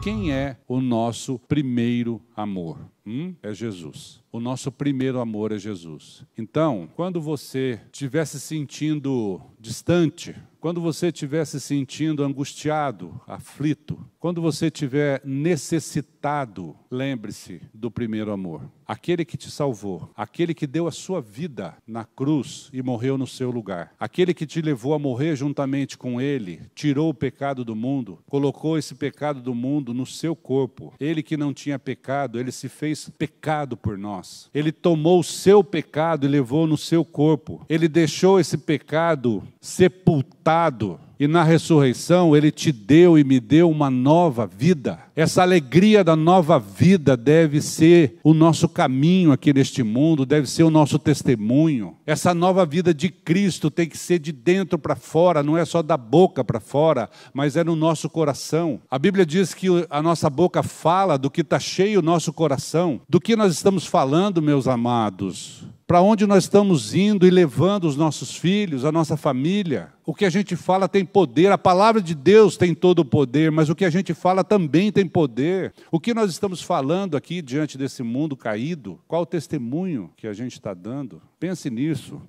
quem é o nosso primeiro amor? Hum? É Jesus. O nosso primeiro amor é Jesus. Então, quando você estiver se sentindo distante, quando você estiver se sentindo angustiado, aflito, quando você estiver necessitado, lembre-se do primeiro amor. Aquele que te salvou, aquele que deu a sua vida na cruz e morreu no seu lugar, aquele que te levou a morrer juntamente com ele, tirou o pecado do mundo, colocou esse pecado do mundo no seu corpo. Ele que não tinha pecado, pecado, ele se fez pecado por nós. Ele tomou o seu pecado e levou no seu corpo. Ele deixou esse pecado sepultado e na ressurreição, Ele te deu e me deu uma nova vida. Essa alegria da nova vida deve ser o nosso caminho aqui neste mundo, deve ser o nosso testemunho. Essa nova vida de Cristo tem que ser de dentro para fora, não é só da boca para fora, mas é no nosso coração. A Bíblia diz que a nossa boca fala do que está cheio o nosso coração. Do que nós estamos falando, meus amados? para onde nós estamos indo e levando os nossos filhos, a nossa família. O que a gente fala tem poder, a palavra de Deus tem todo o poder, mas o que a gente fala também tem poder. O que nós estamos falando aqui diante desse mundo caído? Qual o testemunho que a gente está dando? Pense nisso.